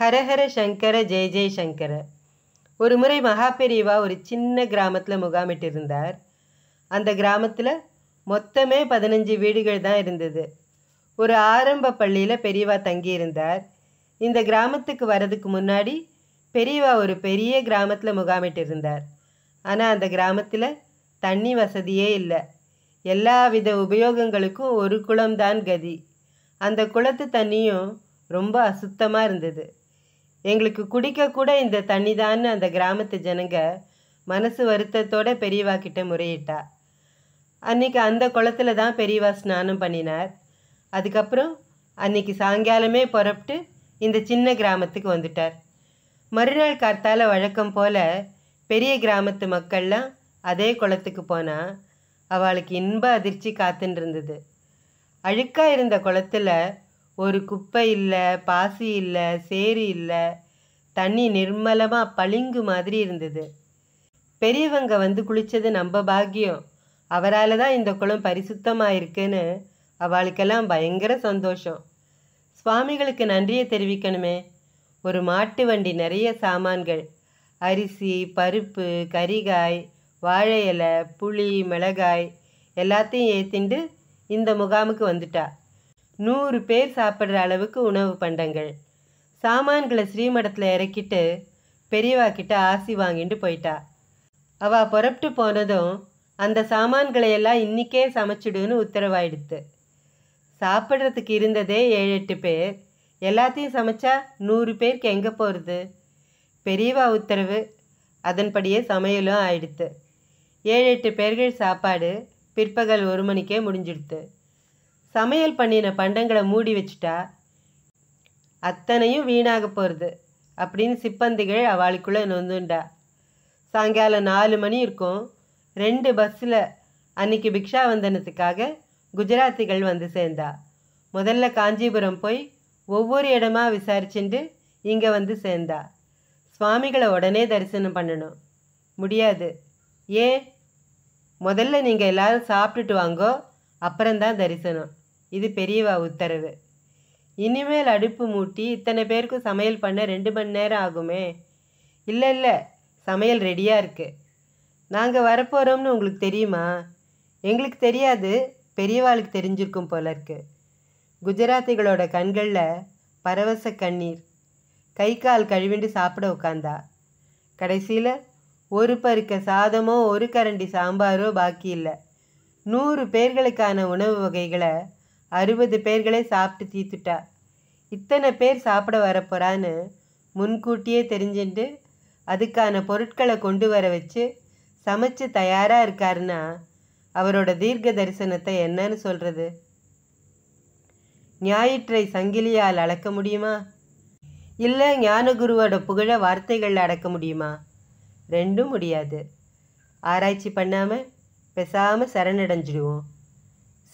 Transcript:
ஹரஹர சங்கர ஜெய ஜெய சங்கர ஒரு முறை மகா பெரியவா ஒரு சின்ன கிராமத்தில் முகாமிட்டு இருந்தார் அந்த கிராமத்தில் மொத்தமே பதினஞ்சு வீடுகள் தான் இருந்தது ஒரு ஆரம்ப பள்ளியில் பெரியவா தங்கியிருந்தார் இந்த கிராமத்துக்கு வரதுக்கு முன்னாடி பெரியவா ஒரு பெரிய கிராமத்தில் முகாமிட்டு இருந்தார் ஆனால் அந்த கிராமத்தில் தண்ணி வசதியே இல்லை எல்லா வித உபயோகங்களுக்கும் ஒரு குளம்தான் கதி அந்த குளத்து தண்ணியும் ரொம்ப அசுத்தமாக இருந்தது எங்களுக்கு குடிக்க கூட இந்த தண்ணி தான் அந்த கிராமத்து ஜனங்க மனசு வருத்தத்தோட பெரியவா கிட்ட முறையிட்டா அன்னைக்கு அந்த குளத்துல தான் பெரியவா ஸ்நானம் பண்ணினார் அதுக்கப்புறம் அன்னைக்கு சாயங்காலமே புறப்பட்டு இந்த சின்ன கிராமத்துக்கு வந்துட்டார் மறுநாள் கார்த்தால வழக்கம் போல பெரிய கிராமத்து மக்கள்லாம் அதே குளத்துக்கு போனால் அவளுக்கு இன்ப அதிர்ச்சி காத்துன்னு இருந்தது அழுக்காக இருந்த குளத்துல ஒரு குப்பை இல்லை பாசி இல்லை சேறு இல்லை தண்ணி நிர்மலமாக பளிங்கு மாதிரி இருந்தது பெரியவங்க வந்து குளித்தது நம்ம பாக்கியம் அவரால் தான் இந்த குளம் பரிசுத்தமாக இருக்குன்னு அவளுக்கெல்லாம் பயங்கர சந்தோஷம் சுவாமிகளுக்கு நன்றியை தெரிவிக்கணுமே ஒரு மாட்டு வண்டி நிறைய சாமான்கள் அரிசி பருப்பு கரிகாய் வாழை இலை புளி மிளகாய் எல்லாத்தையும் ஏற்றிண்டு இந்த முகாமுக்கு வந்துட்டா நூறு பேர் சாப்பிட்ற அளவுக்கு உணவு பண்டங்கள் சாமான்களை ஸ்ரீமடத்தில் இறக்கிட்டு பெரியவா கிட்ட ஆசி வாங்கிட்டு போயிட்டா அவ புறப்பட்டு போனதும் அந்த சாமான்களையெல்லாம் இன்றைக்கே சமைச்சிடுன்னு உத்தரவாயிடுத்து சாப்பிட்றதுக்கு இருந்ததே ஏழு எட்டு பேர் எல்லாத்தையும் சமைச்சா நூறு பேருக்கு எங்கே போகிறது பெரியவா உத்தரவு அதன்படியே சமையலும் ஆயிடுத்து ஏழு எட்டு பேர்கள் சாப்பாடு பிற்பகல் ஒரு மணிக்கே முடிஞ்சிடுத்து சமையல் பண்ணின பண்டங்களை மூடி வச்சுட்டா அத்தனையும் வீணாக போகிறது அப்படின்னு சிப்பந்திகள் அவளுக்குள்ளே நொந்துண்டா சாயங்காலம் நாலு மணி இருக்கும் ரெண்டு பஸ்ஸில் அன்னைக்கு வந்தனத்துக்காக குஜராத்திகள் வந்து சேர்ந்தா முதல்ல காஞ்சிபுரம் போய் ஒவ்வொரு இடமா விசாரிச்சுட்டு இங்கே வந்து சேர்ந்தா சுவாமிகளை உடனே தரிசனம் பண்ணணும் முடியாது ஏன் முதல்ல நீங்கள் எல்லோரும் சாப்பிட்டுட்டு வாங்கோ அப்புறம்தான் தரிசனம் இது பெரியவா உத்தரவு இனிமேல் அடுப்பு மூட்டி இத்தனை பேருக்கு சமையல் பண்ண ரெண்டு மணி நேரம் ஆகுமே இல்லை இல்லை சமையல் ரெடியாக இருக்குது நாங்கள் வரப்போகிறோம்னு உங்களுக்கு தெரியுமா எங்களுக்கு தெரியாது பெரியவாளுக்கு தெரிஞ்சிருக்கும் போல இருக்கு குஜராத்திகளோட கண்களில் பரவச கண்ணீர் கை கால் கழுவிண்டு சாப்பிட உட்காந்தா கடைசியில் ஒரு பருக்க சாதமோ ஒரு கரண்டி சாம்பாரோ பாக்கி இல்லை நூறு பேர்களுக்கான உணவு வகைகளை அறுபது பேர்களே சாப்பிட்டு தீத்துட்டா இத்தனை பேர் சாப்பிட வரப்போறான்னு முன்கூட்டியே தெரிஞ்சுட்டு அதுக்கான பொருட்களை கொண்டு வர வச்சு சமைச்சு தயாராக இருக்காருன்னா அவரோட தீர்க்க தரிசனத்தை என்னன்னு சொல்கிறது ஞாயிற்றை சங்கிலியால் அளக்க முடியுமா இல்லை ஞானகுருவோட புகழ வார்த்தைகளில் அடக்க முடியுமா ரெண்டும் முடியாது ஆராய்ச்சி பண்ணாமல் பெசாமல் சரணடைஞ்சிடுவோம்